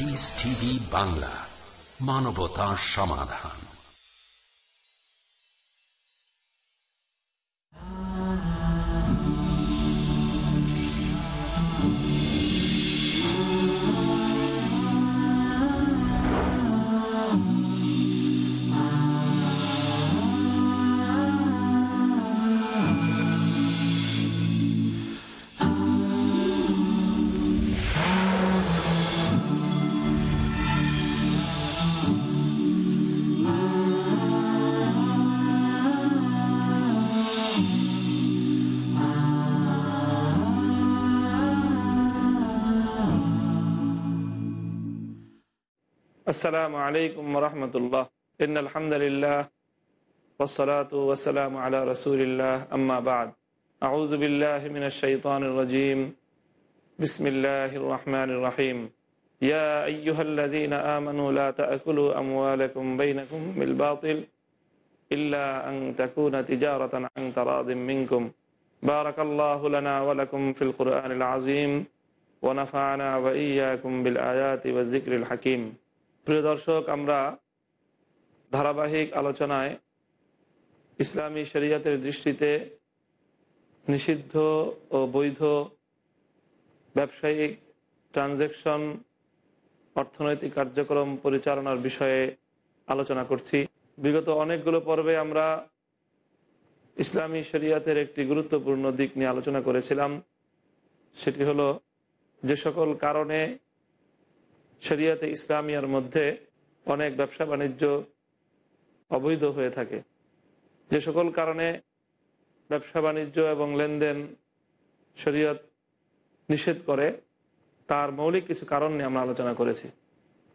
Piece TV Bangla মানবতার সমাধান السلام عليكم ورحمة الله إن الحمد لله والصلاة والسلام على رسول الله أما بعد أعوذ بالله من الشيطان الرجيم بسم الله الرحمن الرحيم يا أيها الذين آمنوا لا تأكلوا أموالكم بينكم بالباطل إلا أن تكون تجارة عن تراض منكم بارك الله لنا ولكم في القرآن العظيم ونفعنا وإياكم بالآيات والذكر الحكيم প্রিয় দর্শক আমরা ধারাবাহিক আলোচনায় ইসলামী শরিয়াতের দৃষ্টিতে নিষিদ্ধ ও বৈধ ব্যবসায়িক ট্রানজ্যাকশন অর্থনৈতিক কার্যক্রম পরিচালনার বিষয়ে আলোচনা করছি বিগত অনেকগুলো পর্বে আমরা ইসলামী শরিয়াতের একটি গুরুত্বপূর্ণ দিক নিয়ে আলোচনা করেছিলাম সেটি হলো যে সকল কারণে শরিয়াতে ইসলামিয়ার মধ্যে অনেক ব্যবসা বাণিজ্য অবৈধ হয়ে থাকে যে সকল কারণে ব্যবসা বাণিজ্য এবং লেনদেন শরীয়ত নিষেধ করে তার মৌলিক কিছু কারণ নিয়ে আমরা আলোচনা করেছি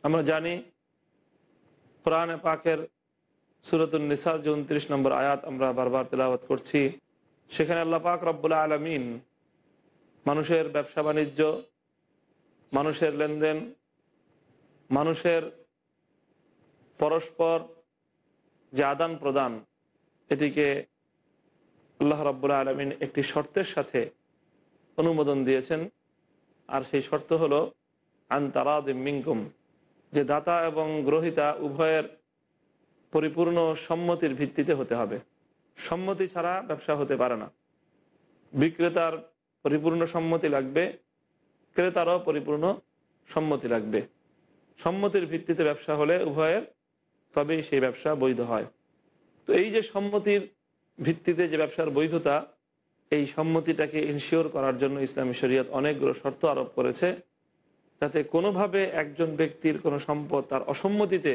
আমরা জানি কোরআনে পাকের সুরতুল নিসার যে উনত্রিশ নম্বর আয়াত আমরা বারবার তেলাওয়াত করছি সেখানে আল্লাহ পাক রব্বুল্লা আলমিন মানুষের ব্যবসা বাণিজ্য মানুষের লেনদেন মানুষের পরস্পর যে আদান প্রদান এটিকে আল্লাহ রাবুল্লাহ আলমিন একটি শর্তের সাথে অনুমোদন দিয়েছেন আর সেই শর্ত হলো আন্তারাদ মিঙ্কুম যে দাতা এবং গ্রহিতা উভয়ের পরিপূর্ণ সম্মতির ভিত্তিতে হতে হবে সম্মতি ছাড়া ব্যবসা হতে পারে না বিক্রেতার পরিপূর্ণ সম্মতি লাগবে ক্রেতারও পরিপূর্ণ সম্মতি লাগবে সম্মতির ভিত্তিতে ব্যবসা হলে উভয়ের তবেই সেই ব্যবসা বৈধ হয় তো এই যে সম্মতির ভিত্তিতে যে ব্যবসার বৈধতা এই সম্মতিটাকে ইনশিওর করার জন্য ইসলামী শরীয়ত অনেকগুলো শর্ত আরোপ করেছে যাতে কোনোভাবে একজন ব্যক্তির কোনো সম্পদ তার অসম্মতিতে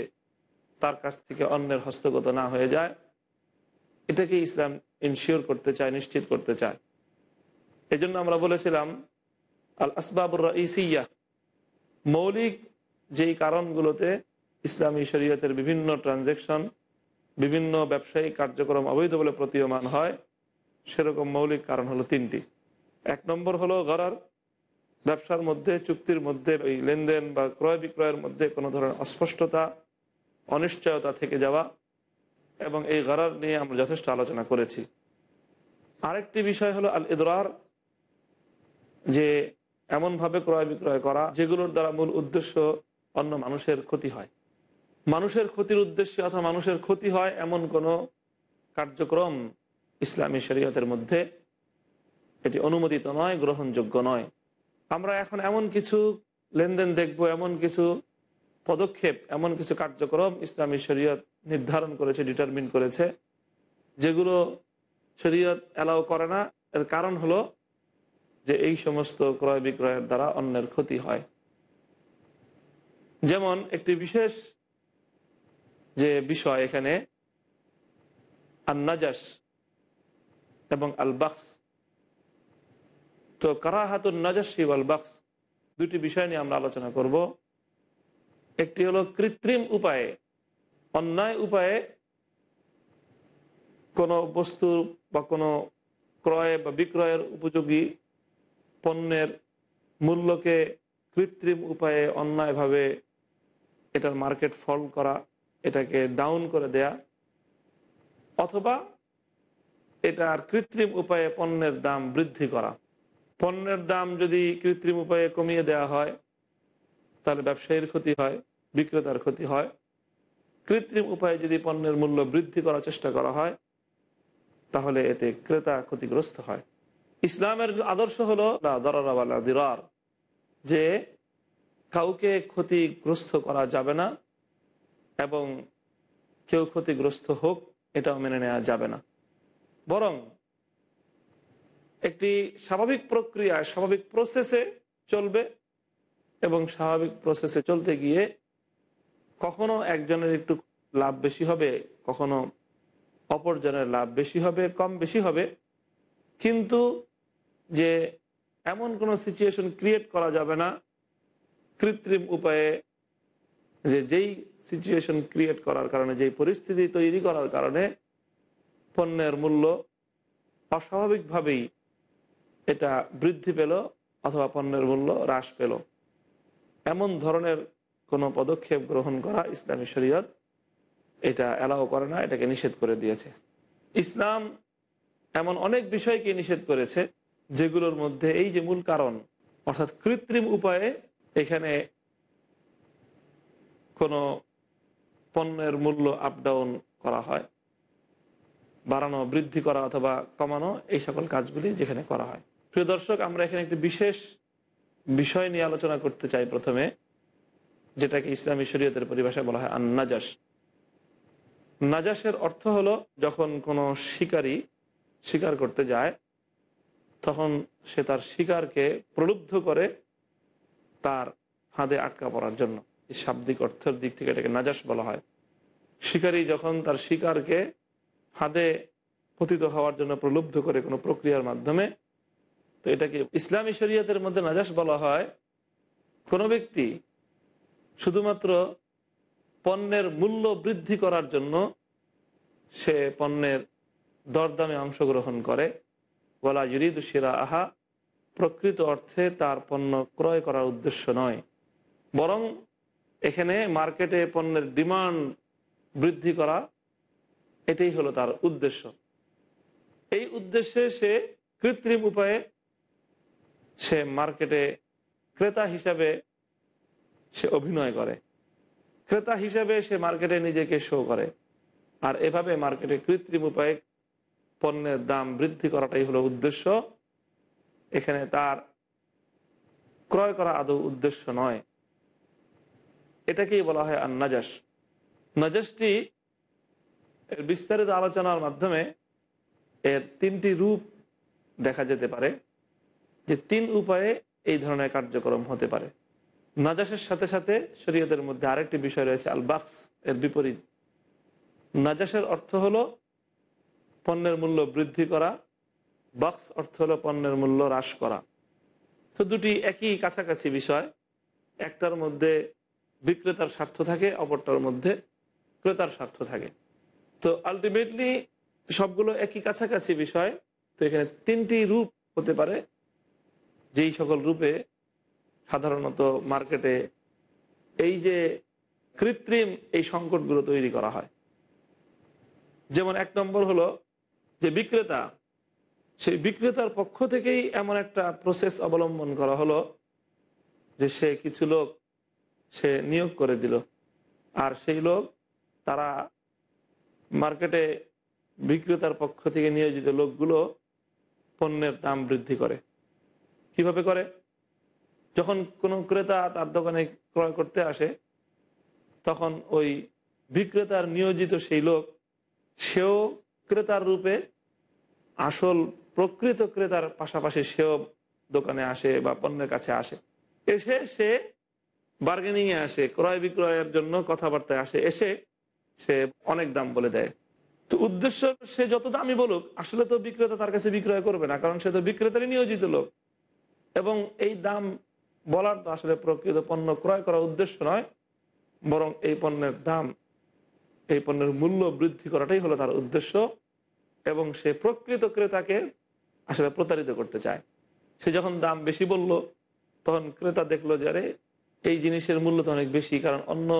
তার কাছ থেকে অন্যের হস্তগত না হয়ে যায় এটাকে ইসলাম ইনশিওর করতে চায় নিশ্চিত করতে চায় এজন্য আমরা বলেছিলাম আল আসবাবুর ইসিয়া মৌলিক যেই কারণগুলোতে ইসলামী শরীয়তের বিভিন্ন ট্রানজেকশন বিভিন্ন ব্যবসায়িক কার্যক্রম অবৈধ বলে প্রতীয়মান হয় সেরকম মৌলিক কারণ হলো তিনটি এক নম্বর হলো গড়ার ব্যবসার মধ্যে চুক্তির মধ্যে এই লেনদেন বা ক্রয় বিক্রয়ের মধ্যে কোনো ধরনের অস্পষ্টতা অনিশ্চয়তা থেকে যাওয়া এবং এই গড়ার নিয়ে আমরা যথেষ্ট আলোচনা করেছি আরেকটি বিষয় হলো আল ইদরার যে এমনভাবে ক্রয় বিক্রয় করা যেগুলোর দ্বারা মূল উদ্দেশ্য অন্য মানুষের ক্ষতি হয় মানুষের ক্ষতির উদ্দেশ্যে অথবা মানুষের ক্ষতি হয় এমন কোনো কার্যক্রম ইসলামী শরীয়তের মধ্যে এটি অনুমোদিত নয় গ্রহণযোগ্য নয় আমরা এখন এমন কিছু লেনদেন দেখব এমন কিছু পদক্ষেপ এমন কিছু কার্যক্রম ইসলামী শরীয়ত নির্ধারণ করেছে ডিটারমিন করেছে যেগুলো শরীয়ত অ্যালাউ করে না এর কারণ হলো যে এই সমস্ত ক্রয় বিক্রয়ের দ্বারা অন্যের ক্ষতি হয় যেমন একটি বিশেষ যে বিষয় এখানে আন্নাজাস এবং আলবাক্স তো কারাহাতুন নাজাসি আলবাক্স দুটি বিষয় নিয়ে আমরা আলোচনা করব একটি হলো কৃত্রিম উপায়ে অন্যায় উপায়ে কোনো বস্তু বা কোনো ক্রয় বা বিক্রয়ের উপযোগী পণ্যের মূল্যকে কৃত্রিম উপায়ে অন্যায়ভাবে এটার মার্কেট ফল করা এটাকে ডাউন করে দেয়া অথবা এটার কৃত্রিম উপায়ে পণ্যের দাম বৃদ্ধি করা পণ্যের দাম যদি কৃত্রিম উপায়ে কমিয়ে দেয়া হয় তাহলে ব্যবসায়ীর ক্ষতি হয় বিক্রেতার ক্ষতি হয় কৃত্রিম উপায়ে যদি পণ্যের মূল্য বৃদ্ধি করার চেষ্টা করা হয় তাহলে এতে ক্রেতা ক্ষতিগ্রস্ত হয় ইসলামের আদর্শ হলো দরার দিরার যে কাউকে ক্ষতিগ্রস্ত করা যাবে না এবং কেউ ক্ষতিগ্রস্ত হোক এটাও মেনে নেওয়া যাবে না বরং একটি স্বাভাবিক প্রক্রিয়া স্বাভাবিক প্রসেসে চলবে এবং স্বাভাবিক প্রসেসে চলতে গিয়ে কখনো একজনের একটু লাভ বেশি হবে কখনো অপরজনের লাভ বেশি হবে কম বেশি হবে কিন্তু যে এমন কোনো সিচুয়েশন ক্রিয়েট করা যাবে না কৃত্রিম উপায়ে যে যেই সিচুয়েশন ক্রিয়েট করার কারণে যেই পরিস্থিতি তৈরি করার কারণে পণ্যের মূল্য অস্বাভাবিকভাবেই এটা বৃদ্ধি পেল অথবা পণ্যের মূল্য হ্রাস পেল এমন ধরনের কোনো পদক্ষেপ গ্রহণ করা ইসলামী শরীয়ত এটা অ্যালাও করে না এটাকে নিষেধ করে দিয়েছে ইসলাম এমন অনেক বিষয়কে নিষেধ করেছে যেগুলোর মধ্যে এই যে মূল কারণ অর্থাৎ কৃত্রিম উপায়ে এখানে কোনো পণ্যের মূল্য আপ ডাউন করা হয় বাড়ানো বৃদ্ধি করা অথবা কমানো এই সকল কাজগুলি যেখানে করা হয় প্রিয় দর্শক আমরা এখানে একটি বিশেষ বিষয় নিয়ে আলোচনা করতে চাই প্রথমে যেটাকে ইসলামী শরীয়তের পরিভাষায় বলা হয় আন্নাজাস নাজাসের অর্থ হলো যখন কোনো শিকারী শিকার করতে যায় তখন সে তার শিকারকে প্রলুব্ধ করে তার ফাঁদে আটকা পড়ার জন্য এই শাব্দিক অর্থের দিক থেকে এটাকে নাজাস বলা হয় শিকারী যখন তার শিকারকে ফাঁদে পতিত হওয়ার জন্য প্রলুব্ধ করে কোনো প্রক্রিয়ার মাধ্যমে তো এটাকে ইসলামী শরীয়তের মধ্যে নাজাস বলা হয় কোনো ব্যক্তি শুধুমাত্র পণ্যের মূল্য বৃদ্ধি করার জন্য সে পণ্যের দরদামে অংশগ্রহণ করে বলা ইউরিদু শিরা আহা প্রকৃত অর্থে তার পণ্য ক্রয় করার উদ্দেশ্য নয় বরং এখানে মার্কেটে পণ্যের ডিমান্ড বৃদ্ধি করা এটাই হলো তার উদ্দেশ্য এই উদ্দেশ্যে সে কৃত্রিম উপায়ে সে মার্কেটে ক্রেতা হিসাবে সে অভিনয় করে ক্রেতা হিসাবে সে মার্কেটে নিজেকে শো করে আর এভাবে মার্কেটে কৃত্রিম উপায়ে পণ্যের দাম বৃদ্ধি করাটাই হলো উদ্দেশ্য এখানে তার ক্রয় করা আদৌ উদ্দেশ্য নয় এটাকেই বলা হয় আর নাজাস নাজাসটি এর বিস্তারিত আলোচনার মাধ্যমে এর তিনটি রূপ দেখা যেতে পারে যে তিন উপায়ে এই ধরনের কার্যক্রম হতে পারে নাজাসের সাথে সাথে শরীয়তের মধ্যে আরেকটি বিষয় রয়েছে আল বাক্স এর বিপরীত নাজাসের অর্থ হল পণ্যের মূল্য বৃদ্ধি করা বক্স অর্থ হলো পণ্যের মূল্য হ্রাস করা তো দুটি একই কাছাকাছি বিষয় একটার মধ্যে বিক্রেতার স্বার্থ থাকে অপরটার মধ্যে ক্রেতার স্বার্থ থাকে তো আলটিমেটলি সবগুলো একই কাছাকাছি বিষয় তো এখানে তিনটি রূপ হতে পারে যেই সকল রূপে সাধারণত মার্কেটে এই যে কৃত্রিম এই সংকটগুলো তৈরি করা হয় যেমন এক নম্বর হলো যে বিক্রেতা সেই বিক্রেতার পক্ষ থেকেই এমন একটা প্রসেস অবলম্বন করা হলো যে সে কিছু লোক সে নিয়োগ করে দিল আর সেই লোক তারা মার্কেটে বিক্রেতার পক্ষ থেকে নিয়োজিত লোকগুলো পণ্যের দাম বৃদ্ধি করে কিভাবে করে যখন কোনো ক্রেতা তার দোকানে ক্রয় করতে আসে তখন ওই বিক্রেতার নিয়োজিত সেই লোক সেও ক্রেতার রূপে আসল প্রকৃত ক্রেতার পাশাপাশি সেও দোকানে আসে বা পণ্যের কাছে আসে এসে সে বার্গেনিংয়ে আসে ক্রয় বিক্রয়ের জন্য কথাবার্তায় আসে এসে সে অনেক দাম বলে দেয় তো উদ্দেশ্য সে যত দামই বলুক আসলে তো বিক্রেতা তার কাছে বিক্রয় করবে না কারণ সে তো বিক্রেতারই নিয়োজিত লোক এবং এই দাম বলার তো আসলে প্রকৃত পণ্য ক্রয় করার উদ্দেশ্য নয় বরং এই পণ্যের দাম এই পণ্যের মূল্য বৃদ্ধি করাটাই হলো তার উদ্দেশ্য এবং সে প্রকৃত ক্রেতাকে আসলে প্রতারিত করতে চায় সে যখন দাম বেশি বলল তখন ক্রেতা দেখলো যে আরে এই জিনিসের মূল্য তো অনেক বেশি কারণ অন্য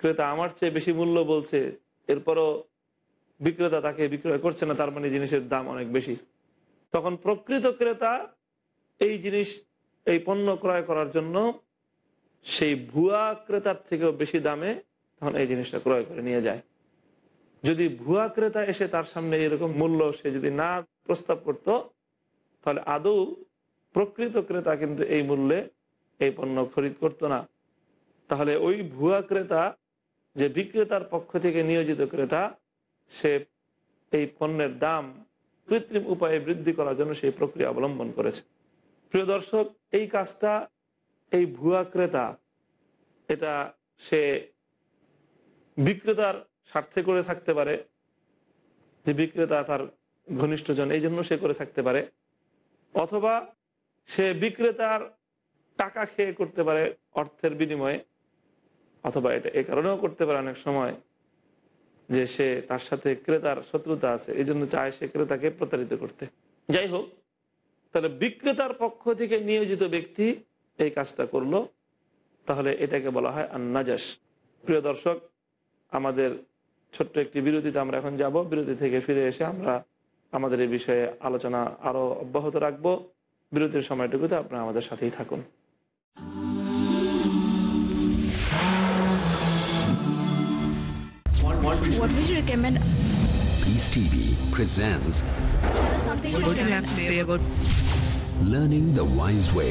ক্রেতা আমার চেয়ে বেশি মূল্য বলছে এরপরও বিক্রেতা তাকে বিক্রয় করছে না তার মানে জিনিসের দাম অনেক বেশি তখন প্রকৃত ক্রেতা এই জিনিস এই পণ্য ক্রয় করার জন্য সেই ভুয়া ক্রেতার থেকেও বেশি দামে তখন এই জিনিসটা ক্রয় করে নিয়ে যায় যদি ভুয়া ক্রেতা এসে তার সামনে এরকম মূল্য সে যদি না প্রস্তাব করত তাহলে আদৌ প্রকৃত ক্রেতা কিন্তু এই মূল্যে এই পণ্য খরিদ করতো না তাহলে ওই ভুয়া ক্রেতা যে বিক্রেতার পক্ষ থেকে নিয়োজিত ক্রেতা সে এই পণ্যের দাম কৃত্রিম উপায়ে বৃদ্ধি করার জন্য সেই প্রক্রিয়া অবলম্বন করেছে প্রিয় দর্শক এই কাজটা এই ভুয়া ক্রেতা এটা সে বিক্রেতার স্বার্থে করে থাকতে পারে যে বিক্রেতা তার ঘনিষ্ঠজন এই জন্য সে করে থাকতে পারে অথবা সে বিক্রেতার টাকা খেয়ে করতে পারে অর্থের বিনিময়ে অথবা এটা এ কারণেও করতে পারে অনেক সময় যে সে তার সাথে ক্রেতার শত্রুতা আছে এই জন্য চায় সে ক্রেতাকে প্রতারিত করতে যাই হোক তাহলে বিক্রেতার পক্ষ থেকে নিয়োজিত ব্যক্তি এই কাজটা করলো তাহলে এটাকে বলা হয় আন্নাজাস প্রিয় দর্শক আমাদের ছোট্ট একটি বিরতিতে আমরা এখন যাব বিরতি থেকে ফিরে এসে আমরা আমাদের এই বিষয়ে আলোচনা আরও অব্যাহত রাখব বিরতির সময়টুকুতে আপনারা আমাদের সাথেই থাকুন learning the wise way?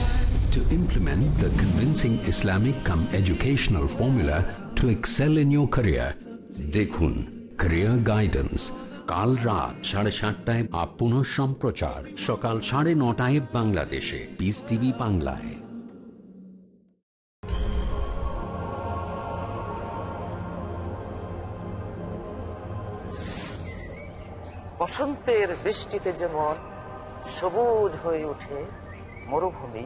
to implement the convincing Islamic come educational formula to excel in your career. Dekhun, Career Guidance কাল রাত সাড়ে সাতটায় আপন সম্প্রচার সকাল সাড়ে নটায় বাংলাদেশে পিস টিভি বাংলায় বসন্তের বৃষ্টিতে যেমন সবুজ হয়ে ওঠে মরুভূমি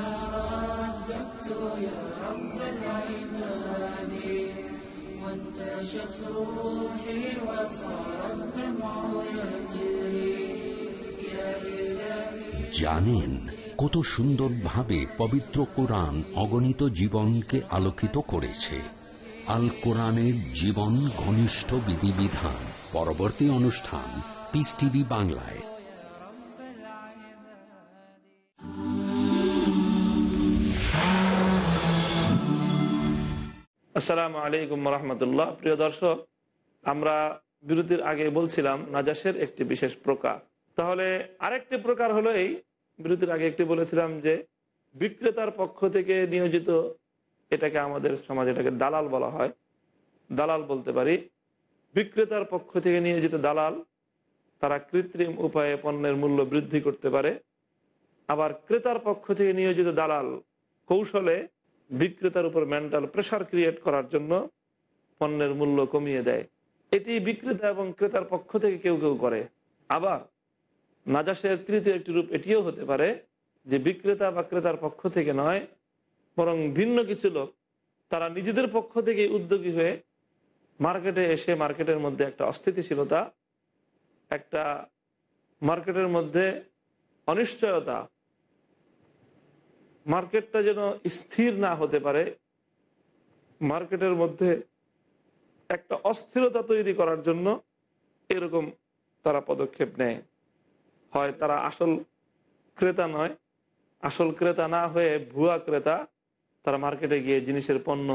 জানেন কত সুন্দরভাবে পবিত্র কোরআন অগণিত জীবনকে আলোকিত করেছে আল কোরআনের জীবন ঘনিষ্ঠ বিধিবিধান পরবর্তী অনুষ্ঠান পিস টিভি বাংলায় আসসালামু আলাইকুম রহমতুল্লাহ প্রিয় দর্শক আমরা বিরতির আগে বলছিলাম নাজাসের একটি বিশেষ প্রকার তাহলে আরেকটি প্রকার হলো এই বিরতির আগে একটি বলেছিলাম যে বিক্রেতার পক্ষ থেকে নিয়োজিত এটাকে আমাদের সমাজে এটাকে দালাল বলা হয় দালাল বলতে পারি বিক্রেতার পক্ষ থেকে নিয়োজিত দালাল তারা কৃত্রিম উপায়ে পণ্যের মূল্য বৃদ্ধি করতে পারে আবার ক্রেতার পক্ষ থেকে নিয়োজিত দালাল কৌশলে বিক্রেতার উপর মেন্টাল প্রেশার ক্রিয়েট করার জন্য পণ্যের মূল্য কমিয়ে দেয় এটি বিক্রেতা এবং ক্রেতার পক্ষ থেকে কেউ কেউ করে আবার নাজাসের তৃতীয় একটি রূপ এটিও হতে পারে যে বিক্রেতা বা ক্রেতার পক্ষ থেকে নয় বরং ভিন্ন কিছু লোক তারা নিজেদের পক্ষ থেকে উদ্যোগী হয়ে মার্কেটে এসে মার্কেটের মধ্যে একটা অস্থিতিশীলতা একটা মার্কেটের মধ্যে অনিশ্চয়তা মার্কেটটা যেন স্থির না হতে পারে মার্কেটের মধ্যে একটা অস্থিরতা তৈরি করার জন্য এরকম তারা পদক্ষেপ নেয় হয় তারা আসল ক্রেতা নয় আসল ক্রেতা না হয়ে ভুয়া ক্রেতা তারা মার্কেটে গিয়ে জিনিসের পণ্য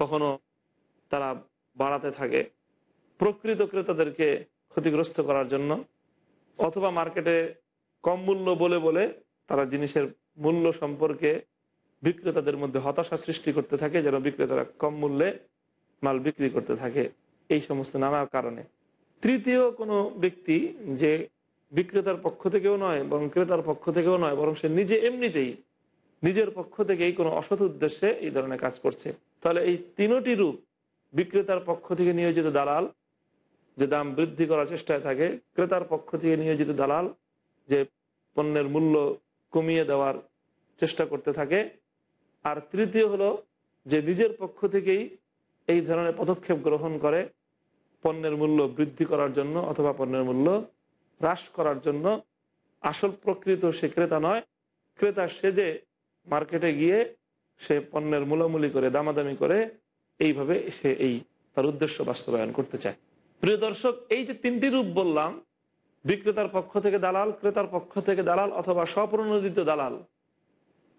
কখনো তারা বাড়াতে থাকে প্রকৃত ক্রেতাদেরকে ক্ষতিগ্রস্ত করার জন্য অথবা মার্কেটে কম মূল্য বলে বলে তারা জিনিসের মূল্য সম্পর্কে বিক্রেতাদের মধ্যে হতাশা সৃষ্টি করতে থাকে যেন বিক্রেতারা কম মূল্যে মাল বিক্রি করতে থাকে এই সমস্ত নানা কারণে তৃতীয় কোনো ব্যক্তি যে বিক্রেতার পক্ষ থেকেও নয় বরং ক্রেতার পক্ষ থেকেও নয় বরং সে নিজে এমনিতেই নিজের পক্ষ থেকেই কোনো অসৎ উদ্দেশ্যে এই ধরনের কাজ করছে তাহলে এই তিনোটি রূপ বিক্রেতার পক্ষ থেকে নিয়োজিত দালাল যে দাম বৃদ্ধি করার চেষ্টায় থাকে ক্রেতার পক্ষ থেকে নিয়োজিত দালাল যে পণ্যের মূল্য কমিয়ে দেওয়ার চেষ্টা করতে থাকে আর তৃতীয় হলো যে নিজের পক্ষ থেকেই এই ধরনের পদক্ষেপ গ্রহণ করে পণ্যের মূল্য বৃদ্ধি করার জন্য অথবা পণ্যের মূল্য হ্রাস করার জন্য আসল প্রকৃত সে ক্রেতা নয় ক্রেতা সেজে মার্কেটে গিয়ে সে পণ্যের মূলামূলি করে দামাদামি করে এইভাবে সে এই তার উদ্দেশ্য বাস্তবায়ন করতে চায় প্রিয় দর্শক এই যে তিনটি রূপ বললাম বিক্রেতার পক্ষ থেকে দালাল ক্রেতার পক্ষ থেকে দালাল অথবা স্বপ্রণোদিত দালাল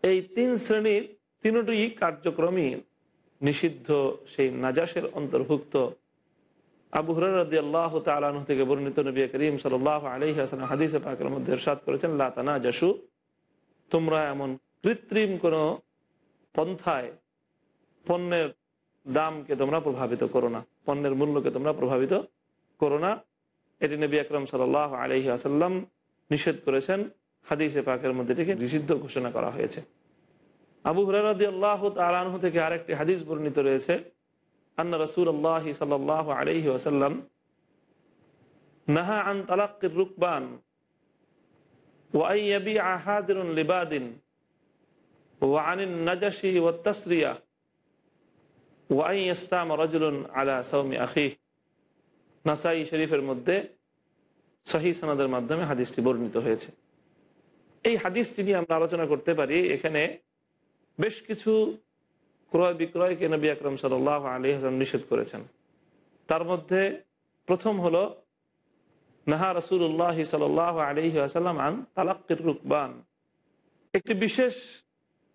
এই তিন শ্রেণীর তিনটি কার্যক্রমই নিষিদ্ধ সেই নাজাসের অন্তর্ভুক্ত আবু হরদি আল্লাহ তালাহ থেকে বর্ণিত নবী করিম সাল আলি হাসান হাদিসে পাকের মধ্যে সাদ করেছেন লাতানা যাসু তোমরা এমন কৃত্রিম কোনো পন্থায় পণ্যের দামকে তোমরা প্রভাবিত করো না পণ্যের মূল্যকে তোমরা প্রভাবিত করো না এটি নবী আকরম সাল্লাহ আলহি আসাল্লাম নিষেধ করেছেন হাদিসে পাকের মধ্যে এটিকে নিষিদ্ধ ঘোষণা করা হয়েছে আবু হরারদি আল্লাহ তালানহ থেকে আরেকটি হাদিস বর্ণিত রয়েছে আন্না রসুল আল্লাহ সাল্লাহ আলহি আসাল্লাম নাহা আন তালাক্কির রুকবান ওয়াইয়াবি আহাদিরুন লিবাদিন ওয়ানিন নাজাসি ওয়াত্তাসরিয়া ওয়াইয়াস্তাম রজুলুন আলা সৌমি আখিহ নাসাই শরীফের মধ্যে সহি সনাদের মাধ্যমে হাদিসটি বর্ণিত হয়েছে এই হাদিসটি নিয়ে আমরা আলোচনা করতে পারি এখানে বেশ কিছু ক্রয় বিক্রয়কে নবী আকরম সাল আলী হাসান নিষেধ করেছেন তার মধ্যে প্রথম হল নাহা রসুল্লাহ সাল আলী আসাল্লাম আন তালাক্কির রুকবান একটি বিশেষ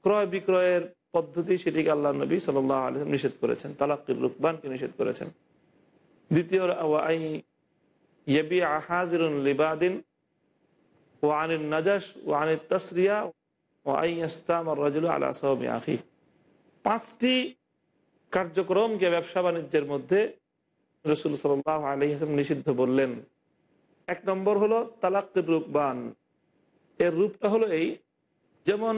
ক্রয় বিক্রয়ের পদ্ধতি সেটিকে আল্লাহ নবী সাল্লাহ আলী নিষেধ করেছেন তালাক্কির রুকবানকে নিষেধ করেছেন দ্বিতীয় ওয়াই ইয়াবি তসরিয়া ওয়াই পাঁচটি কার্যক্রমকে ব্যবসা বাণিজ্যের মধ্যে রসুল সাল্লাহ হাসম নিষিদ্ধ বললেন এক নম্বর হলো তালাক রূপবান এর রূপটা হলো এই যেমন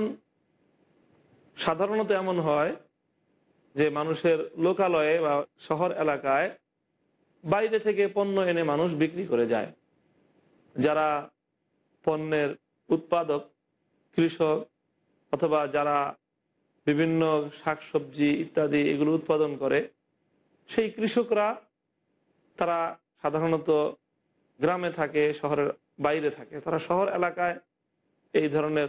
সাধারণত এমন হয় যে মানুষের লোকালয়ে বা শহর এলাকায় বাইরে থেকে পণ্য এনে মানুষ বিক্রি করে যায় যারা পণ্যের উৎপাদক কৃষক অথবা যারা বিভিন্ন শাকসবজি ইত্যাদি এগুলো উৎপাদন করে সেই কৃষকরা তারা সাধারণত গ্রামে থাকে শহরের বাইরে থাকে তারা শহর এলাকায় এই ধরনের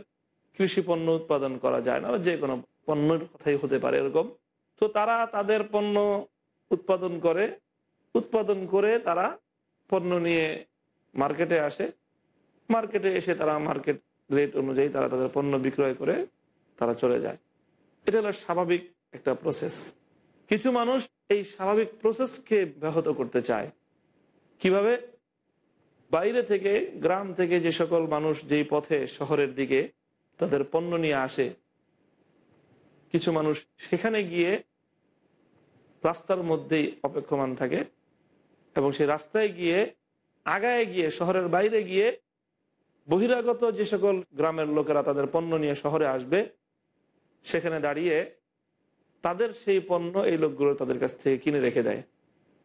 কৃষি পণ্য উৎপাদন করা যায় না যে কোনো পণ্যের কথাই হতে পারে এরকম তো তারা তাদের পণ্য উৎপাদন করে উৎপাদন করে তারা পণ্য নিয়ে মার্কেটে আসে মার্কেটে এসে তারা মার্কেট রেট অনুযায়ী তারা তাদের পণ্য বিক্রয় করে তারা চলে যায় এটা হলো স্বাভাবিক একটা প্রসেস কিছু মানুষ এই স্বাভাবিক প্রসেসকে ব্যাহত করতে চায় কিভাবে বাইরে থেকে গ্রাম থেকে যে সকল মানুষ যেই পথে শহরের দিকে তাদের পণ্য নিয়ে আসে কিছু মানুষ সেখানে গিয়ে রাস্তার মধ্যেই অপেক্ষমান থাকে এবং সেই রাস্তায় গিয়ে আগায় গিয়ে শহরের বাইরে গিয়ে বহিরাগত যে সকল গ্রামের লোকেরা তাদের পণ্য নিয়ে শহরে আসবে সেখানে দাঁড়িয়ে তাদের সেই পণ্য এই লোকগুলো তাদের কাছ থেকে কিনে রেখে দেয়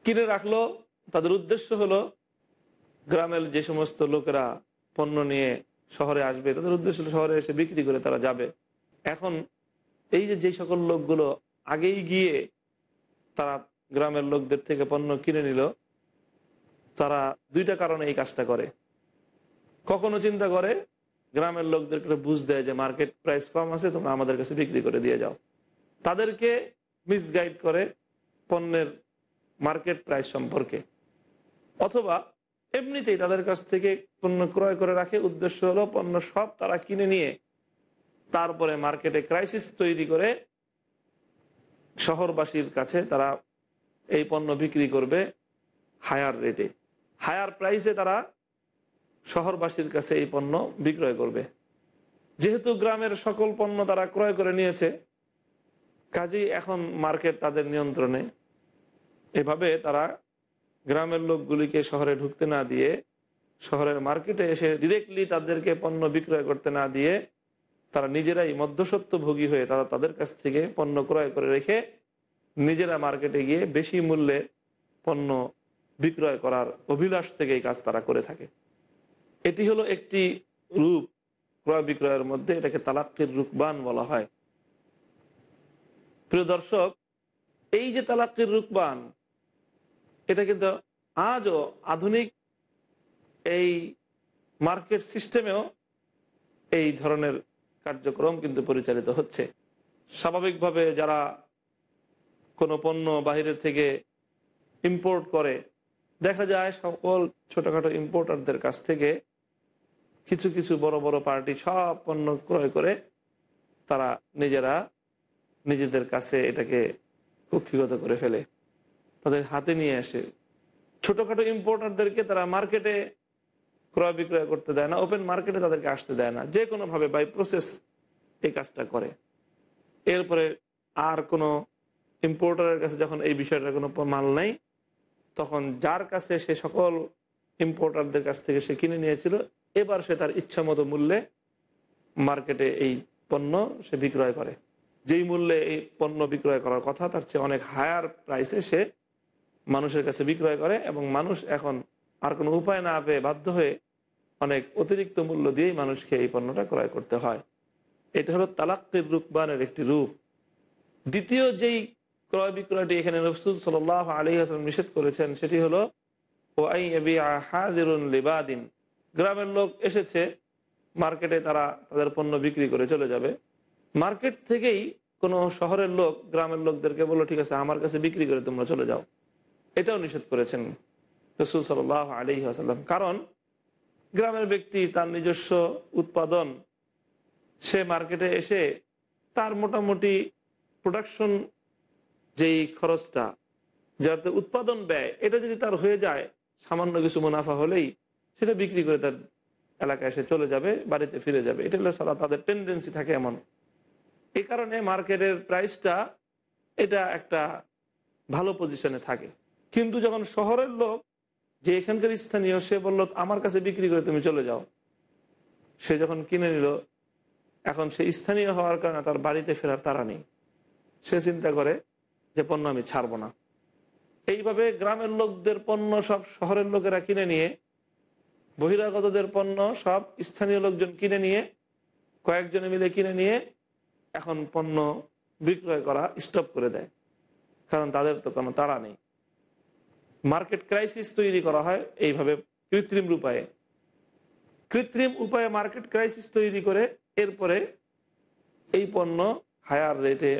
কিনে রাখলো তাদের উদ্দেশ্য হলো গ্রামের যে সমস্ত লোকেরা পণ্য নিয়ে শহরে আসবে তাদের উদ্দেশ্য শহরে এসে বিক্রি করে তারা যাবে এখন এই যে যে সকল লোকগুলো আগেই গিয়ে তারা গ্রামের লোকদের থেকে পণ্য কিনে নিল তারা দুইটা কারণে এই কাজটা করে কখনো চিন্তা করে গ্রামের লোকদেরকে বুঝ দেয় যে মার্কেট প্রাইস কম আছে তোমরা আমাদের কাছে বিক্রি করে দিয়ে যাও তাদেরকে মিসগাইড করে পণ্যের মার্কেট প্রাইস সম্পর্কে অথবা এমনিতেই তাদের কাছ থেকে পণ্য ক্রয় করে রাখে উদ্দেশ্য হলো পণ্য সব তারা কিনে নিয়ে তারপরে মার্কেটে ক্রাইসিস তৈরি করে শহরবাসীর কাছে তারা এই পণ্য বিক্রি করবে হায়ার রেটে হায়ার প্রাইসে তারা শহরবাসীর কাছে এই পণ্য বিক্রয় করবে যেহেতু গ্রামের সকল পণ্য তারা ক্রয় করে নিয়েছে কাজেই এখন মার্কেট তাদের নিয়ন্ত্রণে এভাবে তারা গ্রামের লোকগুলিকে শহরে ঢুকতে না দিয়ে শহরের মার্কেটে এসে ডিরেক্টলি তাদেরকে পণ্য বিক্রয় করতে না দিয়ে তারা নিজেরাই ভোগী হয়ে তারা তাদের কাছ থেকে পণ্য ক্রয় করে রেখে নিজেরা মার্কেটে গিয়ে বেশি মূল্যে পণ্য বিক্রয় করার অভিলাষ থেকে এই কাজ তারা করে থাকে এটি হলো একটি রূপ ক্রয় বিক্রয়ের মধ্যে এটাকে তালাক্কের রূপবান বলা হয় প্রিয় দর্শক এই যে তালাক্কের রূপবান এটা কিন্তু আজও আধুনিক এই মার্কেট সিস্টেমেও এই ধরনের কার্যক্রম কিন্তু পরিচালিত হচ্ছে স্বাভাবিকভাবে যারা কোনো পণ্য বাহিরের থেকে ইম্পোর্ট করে দেখা যায় সকল ছোটোখাটো ইম্পোর্টারদের কাছ থেকে কিছু কিছু বড় বড় পার্টি সব পণ্য ক্রয় করে তারা নিজেরা নিজেদের কাছে এটাকে কক্ষিগত করে ফেলে তাদের হাতে নিয়ে আসে ছোটোখাটো ইম্পোর্টারদেরকে তারা মার্কেটে ক্রয় বিক্রয় করতে দেয় না ওপেন মার্কেটে তাদেরকে আসতে দেয় না যে কোনোভাবে বাই প্রসেস এই কাজটা করে এরপরে আর কোনো ইম্পোর্টারের কাছে যখন এই বিষয়টার কোনো মাল নেই তখন যার কাছে সে সকল ইম্পোর্টারদের কাছ থেকে সে কিনে নিয়েছিল এবার সে তার ইচ্ছা মতো মূল্যে মার্কেটে এই পণ্য সে বিক্রয় করে যেই মূল্যে এই পণ্য বিক্রয় করার কথা তার চেয়ে অনেক হায়ার প্রাইসে সে মানুষের কাছে বিক্রয় করে এবং মানুষ এখন আর কোনো উপায় না পেয়ে বাধ্য হয়ে অনেক অতিরিক্ত মূল্য দিয়েই মানুষকে এই পণ্যটা ক্রয় করতে হয় এটা হলো তালাক্কের রূপবানের একটি রূপ দ্বিতীয় যেই ক্রয় বিক্রয়টি এখানে রফসুল সাল আলী হাসান নিষেধ করেছেন সেটি হল ও আই এবি হাজিরুন লিবাদিন গ্রামের লোক এসেছে মার্কেটে তারা তাদের পণ্য বিক্রি করে চলে যাবে মার্কেট থেকেই কোনো শহরের লোক গ্রামের লোকদেরকে বললো ঠিক আছে আমার কাছে বিক্রি করে তোমরা চলে যাও এটাও নিষেধ করেছেন রসুল সাল আলী আসাল্লাম কারণ গ্রামের ব্যক্তি তার নিজস্ব উৎপাদন সে মার্কেটে এসে তার মোটামুটি প্রোডাকশন যেই খরচটা যাতে উৎপাদন ব্যয় এটা যদি তার হয়ে যায় সামান্য কিছু মুনাফা হলেই সেটা বিক্রি করে তার এলাকায় এসে চলে যাবে বাড়িতে ফিরে যাবে এটা হলো সাদা তাদের টেন্ডেন্সি থাকে এমন এই কারণে মার্কেটের প্রাইসটা এটা একটা ভালো পজিশনে থাকে কিন্তু যখন শহরের লোক যে এখানকার স্থানীয় সে বলল আমার কাছে বিক্রি করে তুমি চলে যাও সে যখন কিনে নিল এখন সে স্থানীয় হওয়ার কারণে তার বাড়িতে ফেরার তারা নেই সে চিন্তা করে সে পণ্য আমি ছাড়বো না এইভাবে গ্রামের লোকদের পণ্য সব শহরের লোকেরা কিনে নিয়ে বহিরাগতদের পণ্য সব স্থানীয় লোকজন কিনে নিয়ে কয়েকজনে মিলে কিনে নিয়ে এখন পণ্য বিক্রয় করা স্টপ করে দেয় কারণ তাদের তো কোনো তাড়া নেই মার্কেট ক্রাইসিস তৈরি করা হয় এইভাবে কৃত্রিম উপায়ে কৃত্রিম উপায়ে মার্কেট ক্রাইসিস তৈরি করে এরপরে এই পণ্য হায়ার রেটে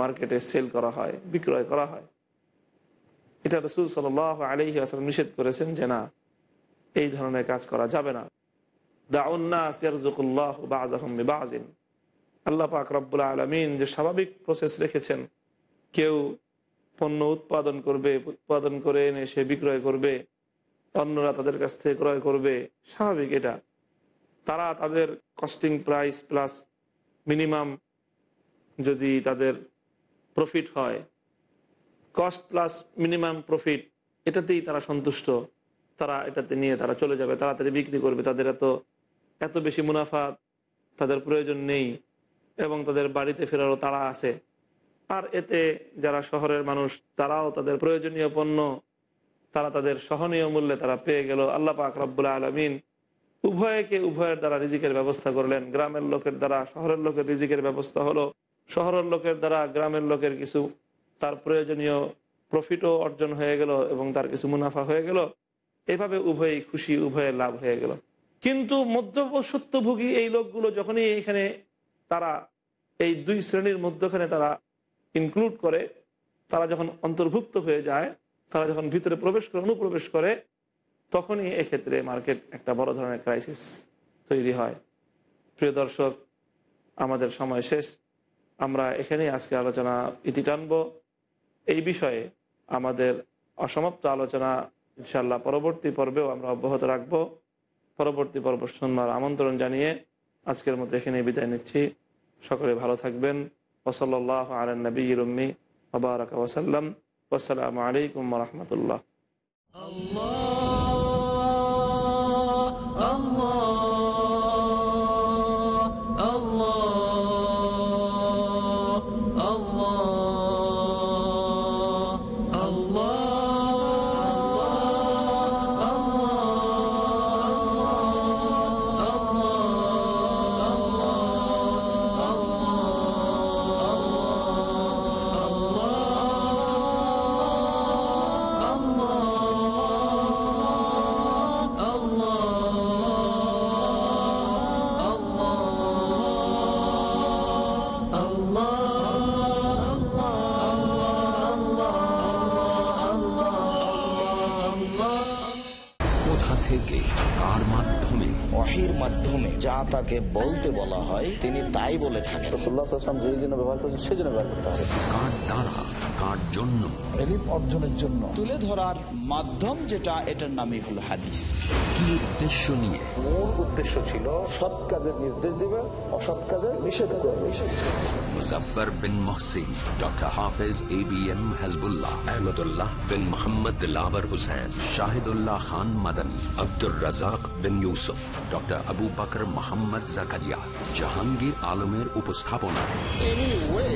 মার্কেটে সেল করা হয় বিক্রয় করা হয় এটা রসুল সাল আলহি আসলাম নিষেধ করেছেন যে না এই ধরনের কাজ করা যাবে না দাউন্নাসুল্লাহ আল্লাহ পাক রব্বুল আলমিন যে স্বাভাবিক প্রসেস রেখেছেন কেউ পণ্য উৎপাদন করবে উৎপাদন করে এনে সে বিক্রয় করবে অন্যরা তাদের কাছ থেকে ক্রয় করবে স্বাভাবিক এটা তারা তাদের কস্টিং প্রাইস প্লাস মিনিমাম যদি তাদের প্রফিট হয় কস্ট প্লাস মিনিমাম প্রফিট এটাতেই তারা সন্তুষ্ট তারা এটাতে নিয়ে তারা চলে যাবে তাড়াতাড়ি বিক্রি করবে তাদের এত এত বেশি মুনাফা তাদের প্রয়োজন নেই এবং তাদের বাড়িতে ফেরারও তারা আছে আর এতে যারা শহরের মানুষ তারাও তাদের প্রয়োজনীয় পণ্য তারা তাদের সহনীয় মূল্যে তারা পেয়ে গেল আল্লাহ পাক রব্বুল আলমিন উভয়কে উভয়ের দ্বারা রিজিকের ব্যবস্থা করলেন গ্রামের লোকের দ্বারা শহরের লোকের রিজিকের ব্যবস্থা হলো শহরের লোকের দ্বারা গ্রামের লোকের কিছু তার প্রয়োজনীয় প্রফিটও অর্জন হয়ে গেল এবং তার কিছু মুনাফা হয়ে গেল এভাবে উভয়ই খুশি উভয়ে লাভ হয়ে গেল কিন্তু মধ্যবসত্বভোগী এই লোকগুলো যখনই এইখানে তারা এই দুই শ্রেণীর মধ্যখানে তারা ইনক্লুড করে তারা যখন অন্তর্ভুক্ত হয়ে যায় তারা যখন ভিতরে প্রবেশ করে অনুপ্রবেশ করে তখনই এক্ষেত্রে মার্কেট একটা বড় ধরনের ক্রাইসিস তৈরি হয় প্রিয় দর্শক আমাদের সময় শেষ আমরা এখানেই আজকে আলোচনা ইতি টানব এই বিষয়ে আমাদের অসমাপ্ত আলোচনা ইনশাল্লাহ পরবর্তী পর্বেও আমরা অব্যাহত রাখব পরবর্তী পর্ব শুনবার আমন্ত্রণ জানিয়ে আজকের মতো এখানে বিদায় নিচ্ছি সকলে ভালো থাকবেন ওসল্লাহ আলন নবী রম্মি আবারক ওসাল্লাম আসসালামু আলাইকুম রহমতুল্লাহ তাকে বলতে বলা হয় তিনি তাই বলে থাকেন রসুল্লাহাম যেই জন্য ব্যবহার করেছেন সেই জন্য ব্যবহার করতে হবে কার দ্বারা কার জন্য অর্জনের জন্য তুলে ধরার মাধ্যম যেটা এটার নামই হলো হাদিস কি উদ্দেশ্য নিয়ে মূল উদ্দেশ্য ছিল সৎ কাজের নির্দেশ দিবে অসৎ কাজে নিষেধ করবে মুজফার বিন Mohsin doctor Hafez A B M Hazbullah Ahmadullah bin Mohammad লাভার হুসেন শাহিদুল্লাহ খান মাদানী আব্দুর রাজাক বিন ইউসুফ ডক্টর আবু বকর মোহাম্মদ জাকারিয়া জাহাঙ্গীর আলমের উপস্থাপনা এনিওয়ে